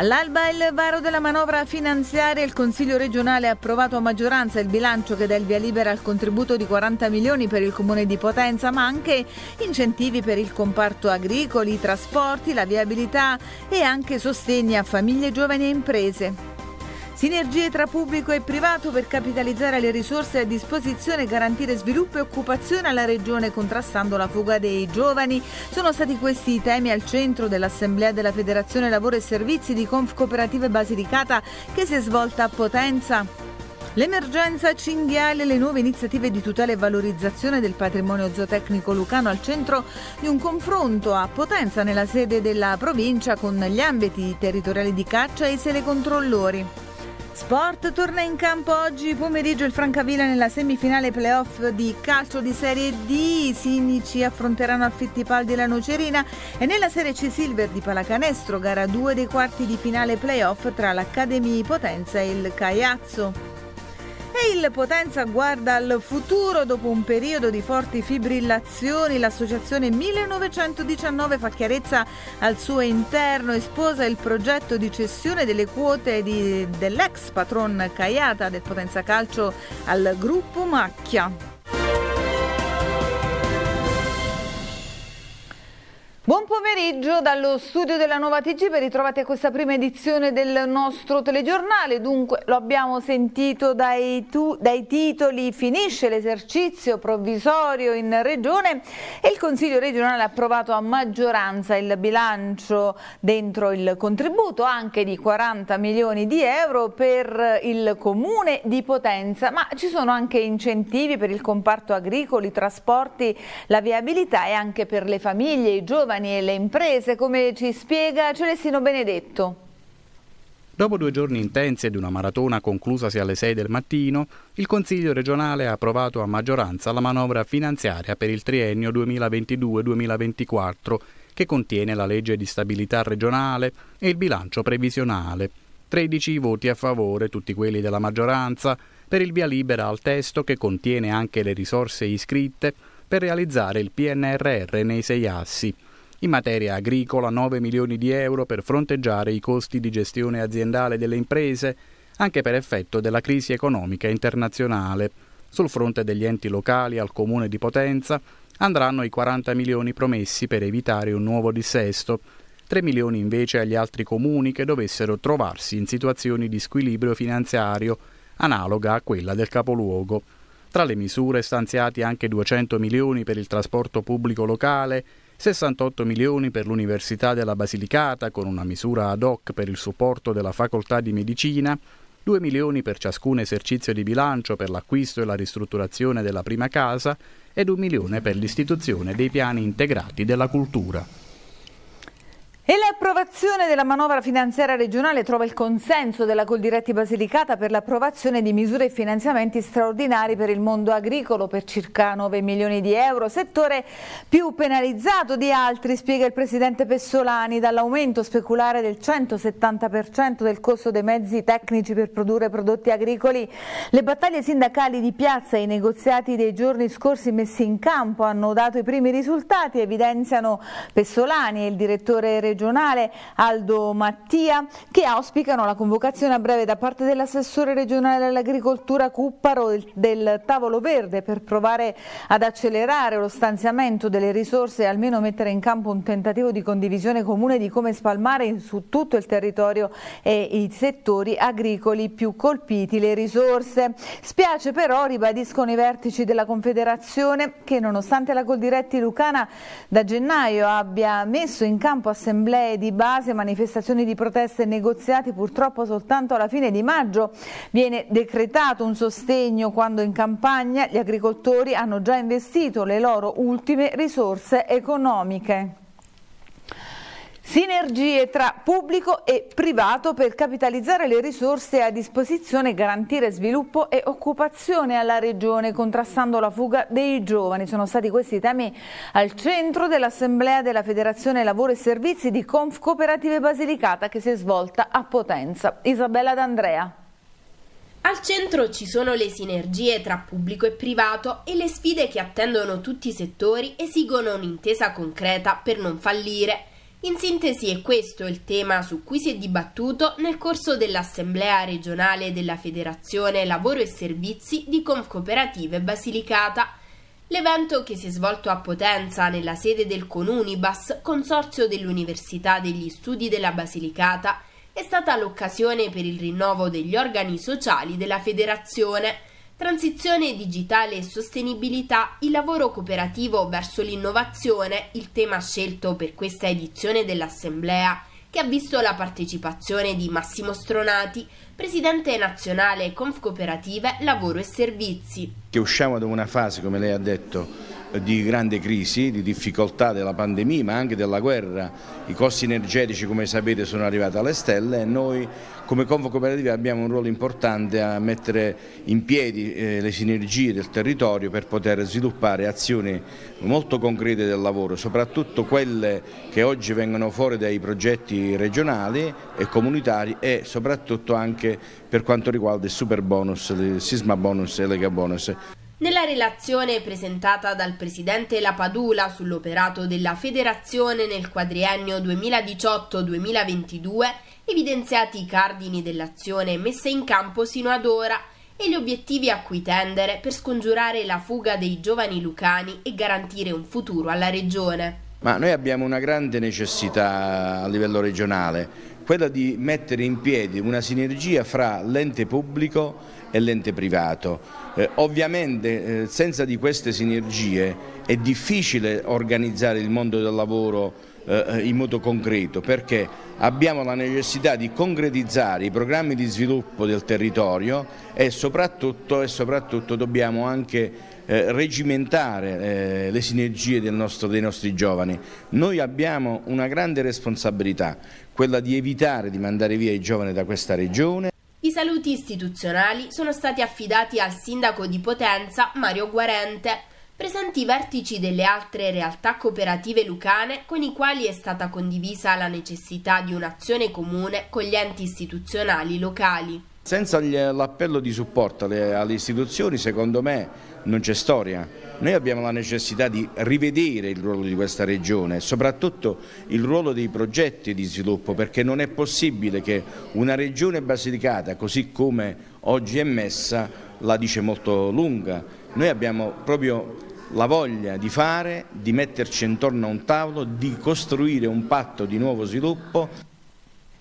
All'alba il varo della manovra finanziaria, il Consiglio regionale ha approvato a maggioranza il bilancio che dà il via libera al contributo di 40 milioni per il comune di Potenza, ma anche incentivi per il comparto agricoli, i trasporti, la viabilità e anche sostegni a famiglie, giovani e imprese. Sinergie tra pubblico e privato per capitalizzare le risorse a disposizione e garantire sviluppo e occupazione alla regione contrastando la fuga dei giovani. Sono stati questi i temi al centro dell'Assemblea della Federazione Lavoro e Servizi di Conf Cooperative Basilicata che si è svolta a Potenza. L'emergenza cinghiale e le nuove iniziative di tutela e valorizzazione del patrimonio zootecnico lucano al centro di un confronto a Potenza nella sede della provincia con gli ambiti territoriali di caccia e i selecontrollori. Sport torna in campo oggi pomeriggio il Francavilla nella semifinale playoff di calcio di Serie D. I Sinici affronteranno al Fittipaldi la Nocerina e nella Serie C Silver di Palacanestro, gara 2 dei quarti di finale playoff tra l'Accademia Potenza e il Caiazzo il Potenza guarda al futuro dopo un periodo di forti fibrillazioni. L'associazione 1919 fa chiarezza al suo interno e sposa il progetto di cessione delle quote di, dell'ex patron Caiata del Potenza Calcio al gruppo Macchia. Buon pomeriggio dallo studio della Nuova TG, ben ritrovati a questa prima edizione del nostro telegiornale. Dunque, lo abbiamo sentito dai, tu, dai titoli, finisce l'esercizio provvisorio in Regione e il Consiglio regionale ha approvato a maggioranza il bilancio dentro il contributo anche di 40 milioni di euro per il Comune di Potenza, ma ci sono anche incentivi per il comparto agricolo, i trasporti, la viabilità e anche per le famiglie, i giovani giovani e le imprese, come ci spiega Celestino Benedetto. Dopo due giorni intensi ed una maratona conclusasi alle 6 del mattino, il Consiglio regionale ha approvato a maggioranza la manovra finanziaria per il triennio 2022-2024, che contiene la legge di stabilità regionale e il bilancio previsionale. 13 voti a favore, tutti quelli della maggioranza, per il via libera al testo che contiene anche le risorse iscritte per realizzare il PNRR nei sei assi in materia agricola 9 milioni di euro per fronteggiare i costi di gestione aziendale delle imprese, anche per effetto della crisi economica internazionale. Sul fronte degli enti locali al comune di Potenza andranno i 40 milioni promessi per evitare un nuovo dissesto, 3 milioni invece agli altri comuni che dovessero trovarsi in situazioni di squilibrio finanziario analoga a quella del capoluogo. Tra le misure stanziati anche 200 milioni per il trasporto pubblico locale 68 milioni per l'Università della Basilicata con una misura ad hoc per il supporto della Facoltà di Medicina, 2 milioni per ciascun esercizio di bilancio per l'acquisto e la ristrutturazione della prima casa ed 1 milione per l'istituzione dei piani integrati della cultura. E l'approvazione della manovra finanziaria regionale trova il consenso della Coldiretti Basilicata per l'approvazione di misure e finanziamenti straordinari per il mondo agricolo per circa 9 milioni di euro, settore più penalizzato di altri, spiega il presidente Pessolani, dall'aumento speculare del 170% del costo dei mezzi tecnici per produrre prodotti agricoli. Le battaglie sindacali di piazza e i negoziati dei giorni scorsi messi in campo hanno dato i primi risultati, evidenziano Pessolani e il direttore regionale regionale Aldo Mattia che auspicano la convocazione a breve da parte dell'assessore regionale all'agricoltura Cupparo del tavolo verde per provare ad accelerare lo stanziamento delle risorse e almeno mettere in campo un tentativo di condivisione comune di come spalmare su tutto il territorio e i settori agricoli più colpiti le risorse. Spiace però, ribadiscono i vertici della Confederazione, che nonostante la Coldiretti Lucana da gennaio abbia messo in campo assemblea assemblee di base, manifestazioni di protesta e negoziati, purtroppo soltanto alla fine di maggio viene decretato un sostegno quando in campagna gli agricoltori hanno già investito le loro ultime risorse economiche. Sinergie tra pubblico e privato per capitalizzare le risorse a disposizione, e garantire sviluppo e occupazione alla regione, contrastando la fuga dei giovani. Sono stati questi temi al centro dell'Assemblea della Federazione Lavoro e Servizi di Conf Cooperative Basilicata che si è svolta a Potenza. Isabella D'Andrea. Al centro ci sono le sinergie tra pubblico e privato e le sfide che attendono tutti i settori esigono un'intesa concreta per non fallire. In sintesi è questo il tema su cui si è dibattuto nel corso dell'Assemblea regionale della Federazione Lavoro e Servizi di Confcooperative Basilicata. L'evento che si è svolto a Potenza nella sede del Conunibas, consorzio dell'Università degli Studi della Basilicata, è stata l'occasione per il rinnovo degli organi sociali della federazione. Transizione digitale e sostenibilità, il lavoro cooperativo verso l'innovazione, il tema scelto per questa edizione dell'Assemblea, che ha visto la partecipazione di Massimo Stronati, presidente nazionale Conf Cooperative Lavoro e Servizi. Che usciamo da una fase, come lei ha detto, di grande crisi, di difficoltà della pandemia ma anche della guerra, i costi energetici come sapete sono arrivati alle stelle e noi come Confocooperativa abbiamo un ruolo importante a mettere in piedi eh, le sinergie del territorio per poter sviluppare azioni molto concrete del lavoro, soprattutto quelle che oggi vengono fuori dai progetti regionali e comunitari e soprattutto anche per quanto riguarda il super bonus, il sisma bonus e lega bonus. Nella relazione presentata dal presidente Lapadula sull'operato della federazione nel quadriennio 2018-2022, evidenziati i cardini dell'azione messa in campo sino ad ora e gli obiettivi a cui tendere per scongiurare la fuga dei giovani lucani e garantire un futuro alla regione. Ma noi abbiamo una grande necessità a livello regionale quella di mettere in piedi una sinergia fra l'ente pubblico e l'ente privato. Eh, ovviamente eh, senza di queste sinergie è difficile organizzare il mondo del lavoro eh, in modo concreto perché abbiamo la necessità di concretizzare i programmi di sviluppo del territorio e soprattutto, e soprattutto dobbiamo anche eh, regimentare eh, le sinergie nostro, dei nostri giovani. Noi abbiamo una grande responsabilità, quella di evitare di mandare via i giovani da questa regione. I saluti istituzionali sono stati affidati al sindaco di Potenza Mario Guarente, presenti i vertici delle altre realtà cooperative lucane con i quali è stata condivisa la necessità di un'azione comune con gli enti istituzionali locali. Senza l'appello di supporto alle, istituzioni, secondo me, non c'è storia. Noi abbiamo la necessità di rivedere il ruolo di questa regione e soprattutto il ruolo dei progetti di sviluppo, perché non è possibile che una regione basilicata, così come oggi è messa, la dice molto lunga. Noi abbiamo proprio la voglia di fare, di metterci intorno a un tavolo, di costruire un patto di nuovo sviluppo.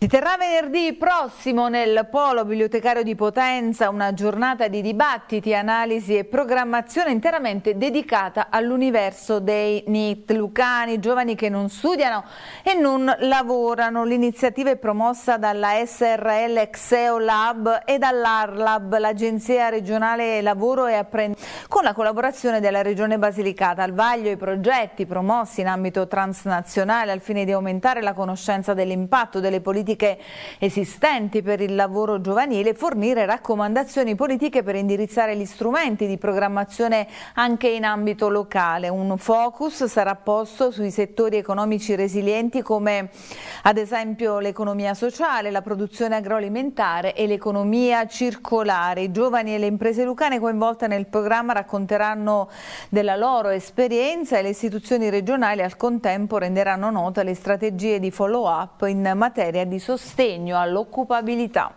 Si terrà venerdì prossimo nel Polo Bibliotecario di Potenza una giornata di dibattiti, analisi e programmazione interamente dedicata all'universo dei NIT, lucani, giovani che non studiano e non lavorano. L'iniziativa è promossa dalla SRL Exeo Lab e dall'ARLAB, l'Agenzia Regionale Lavoro e Apprendimento, con la collaborazione della Regione Basilicata. Al vaglio i progetti promossi in ambito transnazionale al fine di aumentare la conoscenza dell'impatto delle politiche politiche esistenti per il lavoro giovanile e fornire raccomandazioni politiche per indirizzare gli strumenti di programmazione anche in ambito locale. Un focus sarà posto sui settori economici resilienti come ad esempio l'economia sociale, la produzione agroalimentare e l'economia circolare. I giovani e le imprese lucane coinvolte nel programma racconteranno della loro esperienza e le istituzioni regionali al contempo renderanno nota le strategie di follow up in materia di sostegno all'occupabilità.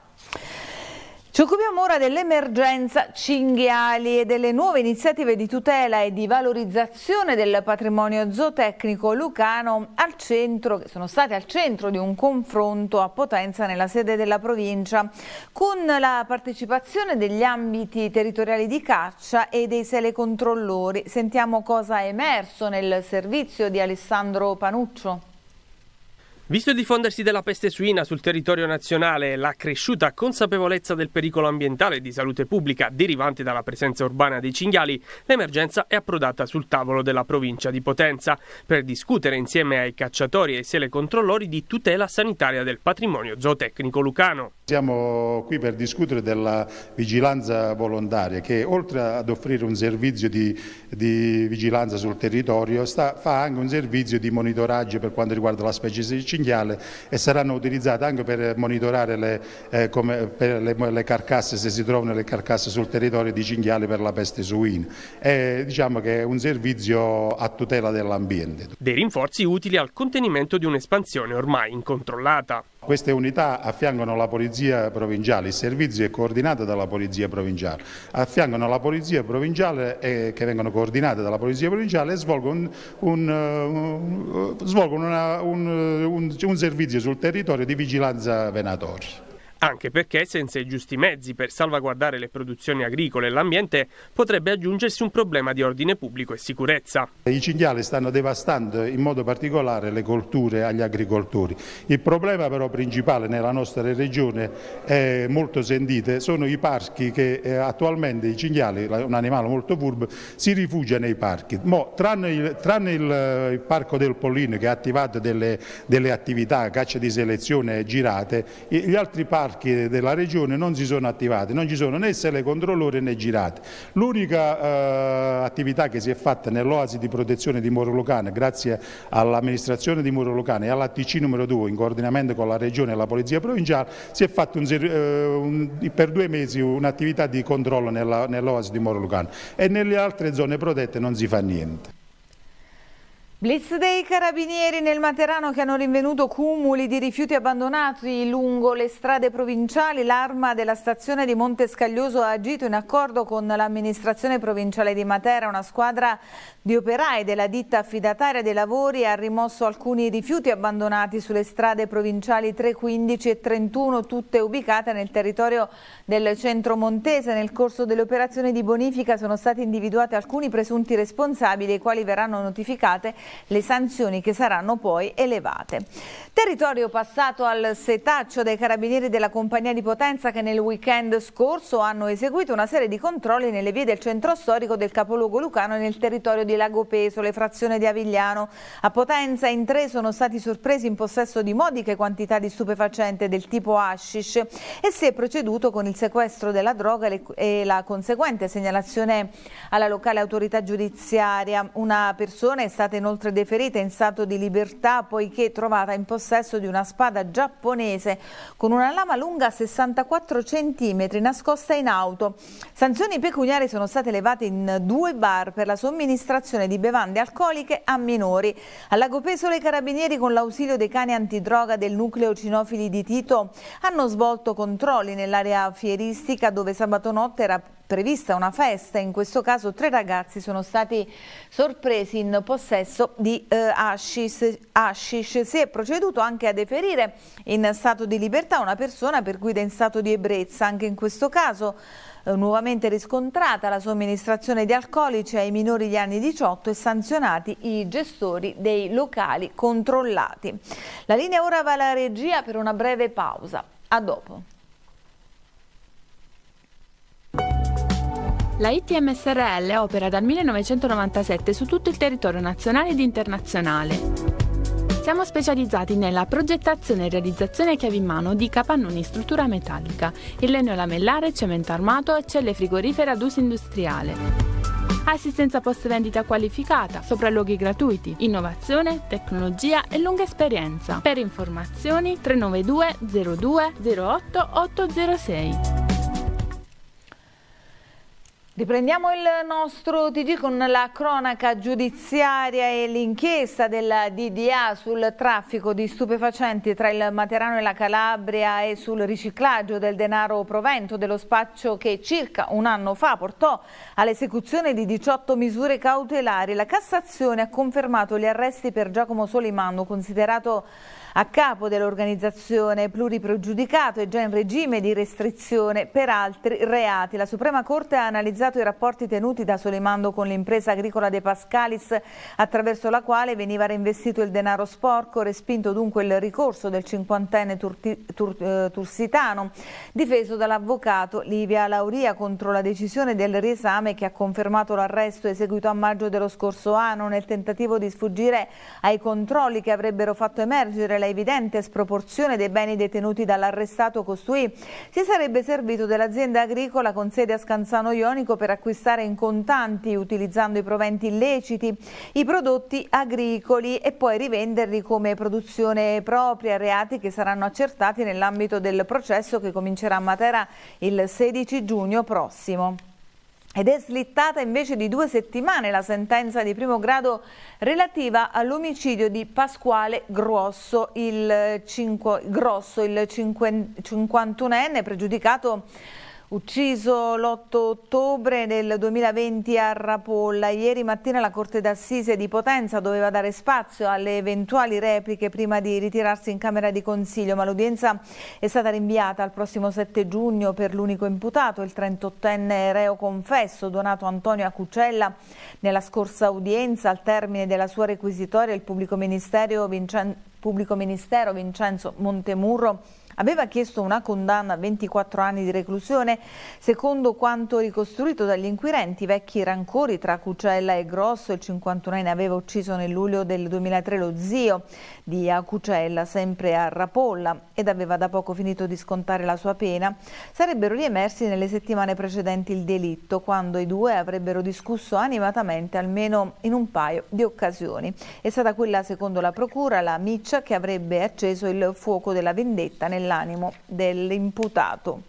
Ci occupiamo ora dell'emergenza cinghiali e delle nuove iniziative di tutela e di valorizzazione del patrimonio zootecnico lucano centro, che sono state al centro di un confronto a Potenza nella sede della provincia con la partecipazione degli ambiti territoriali di caccia e dei selecontrollori. Sentiamo cosa è emerso nel servizio di Alessandro Panuccio. Visto il diffondersi della peste suina sul territorio nazionale e la cresciuta consapevolezza del pericolo ambientale e di salute pubblica derivante dalla presenza urbana dei cinghiali, l'emergenza è approdata sul tavolo della provincia di Potenza per discutere insieme ai cacciatori e ai controllori di tutela sanitaria del patrimonio zootecnico lucano. Siamo qui per discutere della vigilanza volontaria che oltre ad offrire un servizio di, di vigilanza sul territorio sta, fa anche un servizio di monitoraggio per quanto riguarda la specie di cinghiali cinghiale e saranno utilizzate anche per monitorare le, eh, come, per le, le, carcasse, se si trovano le carcasse sul territorio di cinghiale per la peste suina. È, diciamo che è un servizio a tutela dell'ambiente. Dei rinforzi utili al contenimento di un'espansione ormai incontrollata. Queste unità affiancano la polizia provinciale, il servizio è coordinato dalla polizia provinciale, affiancano la polizia provinciale e, che vengono coordinate dalla polizia provinciale e svolgono, un, un, eh, svolgono una, un, un servizio sul territorio di vigilanza venatoria anche perché senza i giusti mezzi per salvaguardare le produzioni agricole e l'ambiente potrebbe aggiungersi un problema di ordine pubblico e sicurezza. I cinghiali stanno devastando in modo particolare le colture agli agricoltori. Il problema però principale nella nostra regione è molto sentito, sono i parchi che eh, attualmente i cinghiali, un animale molto furbo, si rifugia nei parchi. Mo, tranne, il, tranne, il, eh, parco del Pollino che ha attivato delle, delle attività, caccia di selezione girate, gli altri parchi parchi della regione non si sono attivati, non ci sono né sele controllore né girate. L'unica eh, attività che si è fatta nell'oasi di protezione di Moro Lucano, grazie all'amministrazione di Moro Lucano e all'ATC numero 2, in coordinamento con la regione e la polizia provinciale, si è fatta eh, per due mesi un'attività di controllo nell'oasi nell di Moro Lucano e nelle altre zone protette non si fa niente. Blitz dei carabinieri nel Materano che hanno rinvenuto cumuli di rifiuti abbandonati lungo le strade provinciali. L'arma della stazione di Monte Scaglioso ha agito in accordo con l'amministrazione provinciale di Matera. Una squadra di operai della ditta affidataria dei lavori ha rimosso alcuni rifiuti abbandonati sulle strade provinciali 3, 15 e 31, tutte ubicate nel territorio del centro montese. Nel corso delle operazioni di bonifica sono stati individuati alcuni presunti responsabili, i quali verranno notificate le sanzioni che saranno poi elevate. Territorio passato al setaccio dai carabinieri della compagnia di Potenza che nel weekend scorso hanno eseguito una serie di controlli nelle vie del centro storico del capoluogo lucano e nel territorio di Lago Pesole, frazione di Avigliano. A Potenza in tre sono stati sorpresi in possesso di modiche quantità di stupefacente del tipo hashish e si è proceduto con il sequestro della droga e la conseguente segnalazione alla locale autorità giudiziaria. Una persona è stata inoltre inoltre deferita in stato di libertà poiché trovata in possesso di una spada giapponese con una lama lunga 64 cm nascosta in auto. Sanzioni pecuniarie sono state elevate in due bar per la somministrazione di bevande alcoliche a minori. A Lago Pesole i carabinieri con l'ausilio dei cani antidroga del nucleo cinofili di Tito hanno svolto controlli nell'area fieristica dove sabato notte era prevista una festa, in questo caso tre ragazzi sono stati sorpresi in possesso di eh, hashish. Si è proceduto anche a deferire in stato di libertà una persona per guida in stato di ebbrezza, anche in questo caso eh, nuovamente riscontrata la somministrazione di alcolici ai minori di anni 18 e sanzionati i gestori dei locali controllati. La linea ora va alla regia per una breve pausa. A dopo. La ITMSRL opera dal 1997 su tutto il territorio nazionale ed internazionale. Siamo specializzati nella progettazione e realizzazione a chiave in mano di capannoni in struttura metallica, il legno lamellare, cemento armato e celle frigorifere ad uso industriale. Assistenza post vendita qualificata, sopralluoghi gratuiti, innovazione, tecnologia e lunga esperienza. Per informazioni 392 02 08 806. Riprendiamo il nostro TG con la cronaca giudiziaria e l'inchiesta della DDA sul traffico di stupefacenti tra il Materano e la Calabria e sul riciclaggio del denaro provento dello spaccio che circa un anno fa portò all'esecuzione di 18 misure cautelari. La Cassazione ha confermato gli arresti per Giacomo Solimano, considerato a capo dell'organizzazione pluriprogiudicato e già in regime di restrizione per altri reati. La Suprema Corte ha analizzato i rapporti tenuti da Solimando con l'impresa agricola De Pascalis attraverso la quale veniva reinvestito il denaro sporco, respinto dunque il ricorso del cinquantenne eh, Tursitano, difeso dall'avvocato Livia Lauria contro la decisione del riesame che ha confermato l'arresto eseguito a maggio dello scorso anno nel tentativo di sfuggire ai controlli che avrebbero fatto emergere la evidente sproporzione dei beni detenuti dall'arrestato Costuì, si sarebbe servito dell'azienda agricola con sede a Scanzano Ionico per acquistare in contanti, utilizzando i proventi illeciti, i prodotti agricoli e poi rivenderli come produzione propria, reati che saranno accertati nell'ambito del processo che comincerà a Matera il 16 giugno prossimo. Ed è slittata invece di due settimane la sentenza di primo grado relativa all'omicidio di Pasquale Grosso, il, 5, Grosso, il 51enne pregiudicato Ucciso l'8 ottobre del 2020 a Rapolla, ieri mattina la Corte d'Assise di Potenza doveva dare spazio alle eventuali repliche prima di ritirarsi in Camera di Consiglio, ma l'udienza è stata rinviata al prossimo 7 giugno per l'unico imputato, il 38enne reo confesso Donato Antonio Acucella. Nella scorsa udienza, al termine della sua requisitoria, il pubblico, pubblico ministero Vincenzo Montemurro Aveva chiesto una condanna a 24 anni di reclusione, secondo quanto ricostruito dagli inquirenti, vecchi rancori tra Cucella e Grosso, il 51enne aveva ucciso nel luglio del 2003 lo zio di Cucella, sempre a Rapolla, ed aveva da poco finito di scontare la sua pena, sarebbero riemersi nelle settimane precedenti il delitto, quando i due avrebbero discusso animatamente almeno in un paio di occasioni. È stata quella, secondo la procura, la miccia che avrebbe acceso il fuoco della vendetta nella nell'animo dell'imputato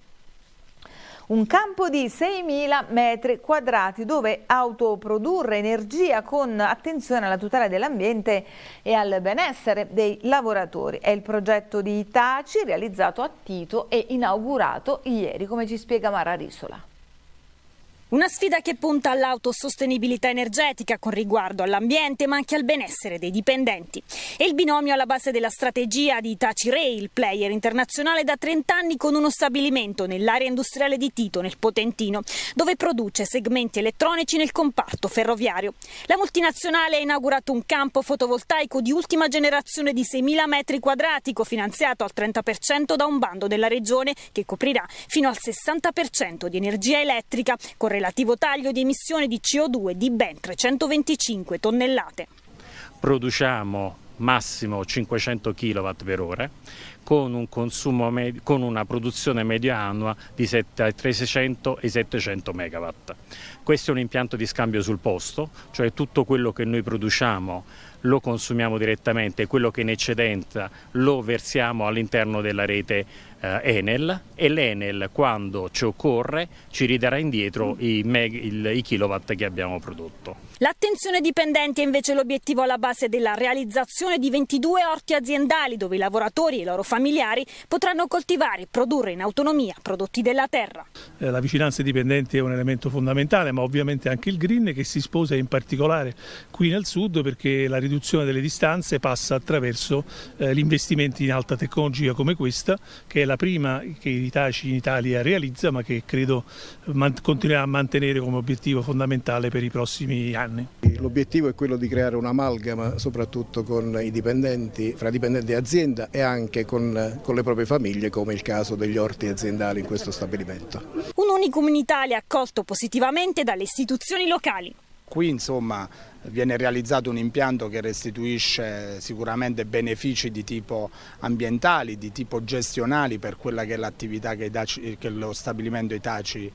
un campo di 6.000 metri quadrati dove autoprodurre energia con attenzione alla tutela dell'ambiente e al benessere dei lavoratori. È il progetto di Itaci realizzato a Tito e inaugurato ieri, come ci spiega Mara Risola. Una sfida che punta all'autosostenibilità energetica con riguardo all'ambiente ma anche al benessere dei dipendenti. È il binomio alla base della strategia di Itachi Rail, player internazionale da 30 anni con uno stabilimento nell'area industriale di Tito, nel Potentino, dove produce segmenti elettronici nel comparto ferroviario. La multinazionale ha inaugurato un campo fotovoltaico di ultima generazione di 6.000 metri quadrati, cofinanziato al 30% da un bando della regione che coprirà fino al 60% di energia elettrica con relativo taglio di emissione di CO2 di ben 325 tonnellate. Produciamo massimo 500 kW per ora con, un consumo, con una produzione media annua di tra i 600 e i 700 MW. Questo è un impianto di scambio sul posto, cioè tutto quello che noi produciamo lo consumiamo direttamente e quello che in eccedenza lo versiamo all'interno della rete eh, Enel e l'Enel quando ci occorre ci ridarà indietro i, meg, il, i kilowatt che abbiamo prodotto. L'attenzione dipendente è invece l'obiettivo alla base della realizzazione di 22 orti aziendali dove i lavoratori e i loro familiari potranno coltivare e produrre in autonomia prodotti della terra. Eh, la vicinanza ai dipendenti è un elemento fondamentale ma ovviamente anche il green che si sposa in particolare qui nel sud perché la riduzione delle distanze passa attraverso eh, gli investimenti in alta tecnologia come questa che è la la prima che l'Itaci in Italia realizza ma che credo continuerà a mantenere come obiettivo fondamentale per i prossimi anni. L'obiettivo è quello di creare un'amalgama soprattutto con i dipendenti, fra dipendenti e azienda e anche con, con le proprie famiglie come il caso degli orti aziendali in questo stabilimento. Un unicum in Italia accolto positivamente dalle istituzioni locali. Qui insomma viene realizzato un impianto che restituisce sicuramente benefici di tipo ambientali, di tipo gestionali per quella che è l'attività che, che lo stabilimento Itaci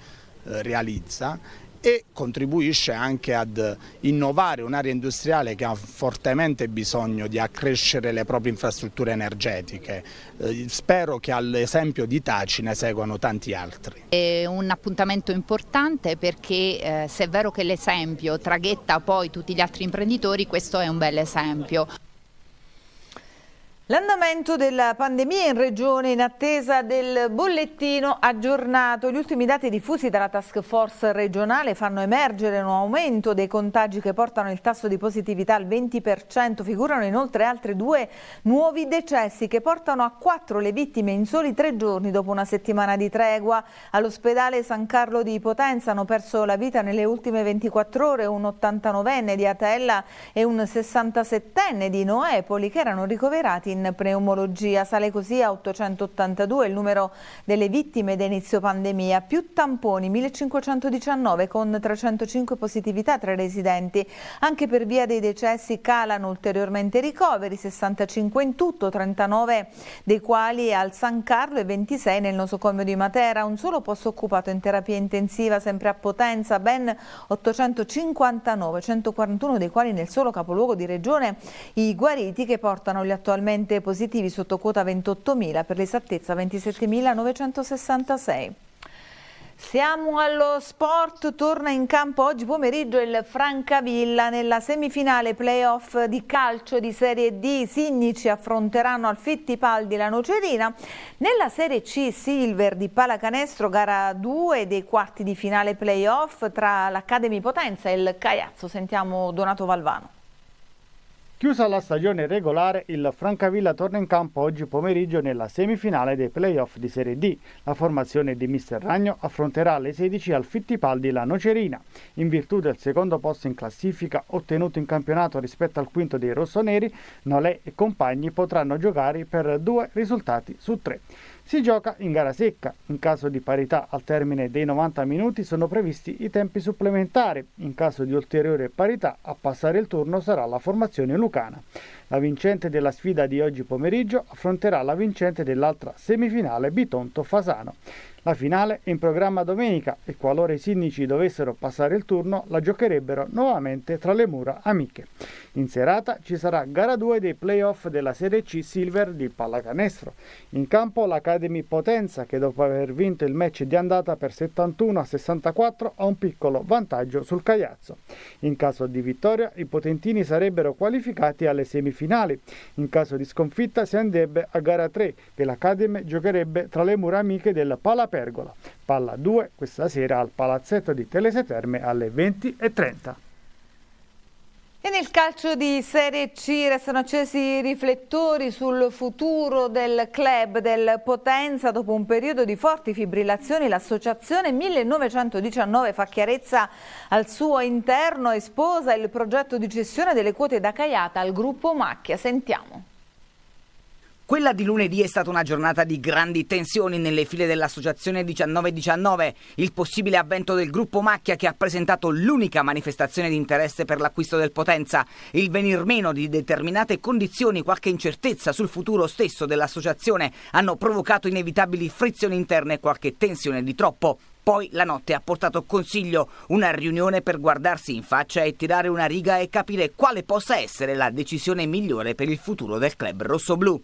eh, realizza e contribuisce anche ad innovare un'area industriale che ha fortemente bisogno di accrescere le proprie infrastrutture energetiche. Eh, spero che all'esempio di Taci ne seguano tanti altri. È un appuntamento importante perché eh, se è vero che l'esempio traghetta poi tutti gli altri imprenditori, questo è un bel esempio. L'andamento della pandemia in regione in attesa del bollettino aggiornato. Gli ultimi dati diffusi dalla task force regionale fanno emergere un aumento dei contagi che portano il tasso di positività al 20%. Figurano inoltre altri due nuovi decessi che portano a quattro le vittime in soli tre giorni dopo una settimana di tregua. All'ospedale San Carlo di Potenza hanno perso la vita nelle ultime 24 ore un 89enne di Atella e un 67enne di Noepoli che erano ricoverati in in pneumologia. Sale così a 882 il numero delle vittime d'inizio pandemia, più tamponi 1519 con 305 positività tra i residenti. Anche per via dei decessi calano ulteriormente i ricoveri, 65 in tutto, 39 dei quali al San Carlo e 26 nel nosocomio di Matera. Un solo posto occupato in terapia intensiva, sempre a Potenza, ben 859, 141 dei quali nel solo capoluogo di regione i guariti che portano gli attualmente attualmente positivi sotto quota 28.000, per l'esattezza 27.966. Siamo allo sport, torna in campo oggi pomeriggio il Francavilla nella semifinale playoff di calcio di Serie D. I Signici affronteranno al Fittipaldi la Nocerina. Nella Serie C Silver di Palacanestro, gara 2 dei quarti di finale playoff tra l'Academy Potenza e il Caiazzo. Sentiamo Donato Valvano. Chiusa la stagione regolare, il Francavilla torna in campo oggi pomeriggio nella semifinale dei playoff di Serie D. La formazione di Mister Ragno affronterà le 16 al Fittipaldi la Nocerina. In virtù del secondo posto in classifica ottenuto in campionato rispetto al quinto dei rossoneri, Nolè e compagni potranno giocare per due risultati su tre. Si gioca in gara secca. In caso di parità al termine dei 90 minuti sono previsti i tempi supplementari. In caso di ulteriore parità a passare il turno sarà la formazione lucana. La vincente della sfida di oggi pomeriggio affronterà la vincente dell'altra semifinale Bitonto-Fasano. La finale è in programma domenica e qualora i sindici dovessero passare il turno la giocherebbero nuovamente tra le mura amiche. In serata ci sarà gara 2 dei playoff della Serie C Silver di pallacanestro. In campo l'Academy Potenza che dopo aver vinto il match di andata per 71 a 64 ha un piccolo vantaggio sul Cagliazzo. In caso di vittoria i potentini sarebbero qualificati alle semifinali finale. In caso di sconfitta si andrebbe a gara 3 che l'Academy giocherebbe tra le mura amiche della Pala Pergola. Palla 2 questa sera al palazzetto di Telese Terme alle 20.30. E nel calcio di Serie C restano accesi i riflettori sul futuro del club del Potenza. Dopo un periodo di forti fibrillazioni l'associazione 1919 fa chiarezza al suo interno e sposa il progetto di cessione delle quote da Caiata al gruppo Macchia. Sentiamo. Quella di lunedì è stata una giornata di grandi tensioni nelle file dell'associazione 1919, il possibile avvento del gruppo Macchia che ha presentato l'unica manifestazione di interesse per l'acquisto del Potenza, il venir meno di determinate condizioni, qualche incertezza sul futuro stesso dell'associazione hanno provocato inevitabili frizioni interne e qualche tensione di troppo. Poi la notte ha portato consiglio una riunione per guardarsi in faccia e tirare una riga e capire quale possa essere la decisione migliore per il futuro del club rossoblù.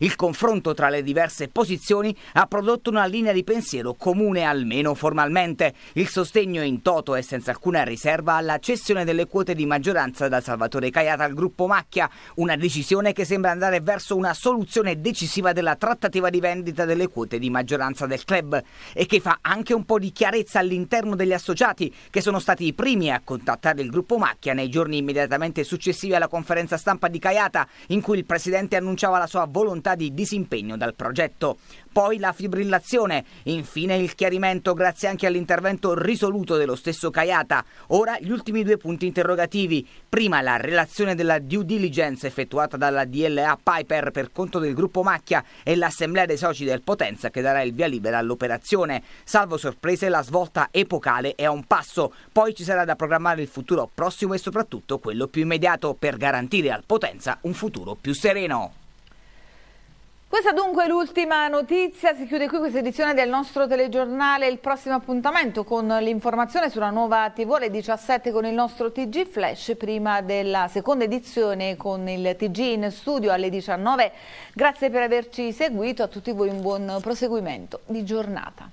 Il confronto tra le diverse posizioni ha prodotto una linea di pensiero comune almeno formalmente, il sostegno in toto e senza alcuna riserva alla cessione delle quote di maggioranza da Salvatore Caiata al gruppo Macchia, una decisione che sembra andare verso una soluzione decisiva della trattativa di vendita delle quote di maggioranza del club e che fa anche un po' di chiarezza all'interno degli associati che sono stati i primi a contattare il gruppo Macchia nei giorni immediatamente successivi alla conferenza stampa di Caiata in cui il presidente annunciava la sua volontà tenuta di disimpegno dal progetto. Poi la fibrillazione, infine il chiarimento grazie anche all'intervento risoluto dello stesso Caiata. Ora gli ultimi due punti interrogativi. Prima la relazione della due diligence effettuata dalla DLA Piper per conto del gruppo Macchia e l'assemblea dei soci del Potenza che darà il via libera all'operazione. Salvo sorprese la svolta epocale è a un passo. Poi ci sarà da programmare il futuro prossimo e soprattutto quello più immediato per garantire al Potenza un futuro più sereno. Questa dunque è l'ultima notizia, si chiude qui questa edizione del nostro telegiornale, il prossimo appuntamento con l'informazione sulla nuova TV alle 17 con il nostro TG Flash, prima della seconda edizione con il TG in studio alle 19. Grazie per averci seguito, a tutti voi un buon proseguimento di giornata.